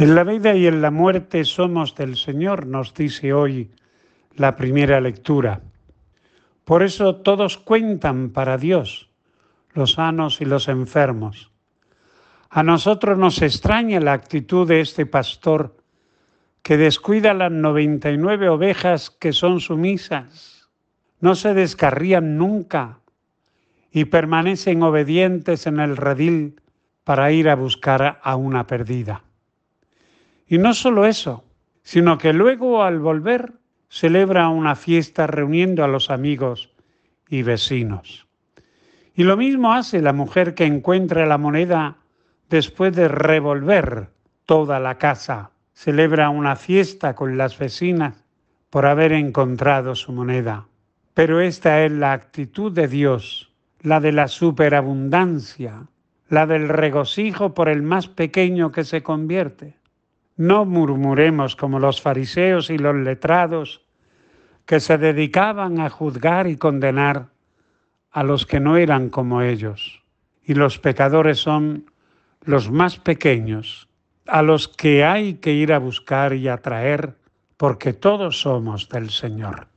En la vida y en la muerte somos del Señor, nos dice hoy la primera lectura. Por eso todos cuentan para Dios, los sanos y los enfermos. A nosotros nos extraña la actitud de este pastor que descuida las 99 ovejas que son sumisas, no se descarrían nunca y permanecen obedientes en el redil para ir a buscar a una perdida. Y no solo eso, sino que luego al volver celebra una fiesta reuniendo a los amigos y vecinos. Y lo mismo hace la mujer que encuentra la moneda después de revolver toda la casa. Celebra una fiesta con las vecinas por haber encontrado su moneda. Pero esta es la actitud de Dios, la de la superabundancia, la del regocijo por el más pequeño que se convierte. No murmuremos como los fariseos y los letrados que se dedicaban a juzgar y condenar a los que no eran como ellos. Y los pecadores son los más pequeños, a los que hay que ir a buscar y atraer, porque todos somos del Señor.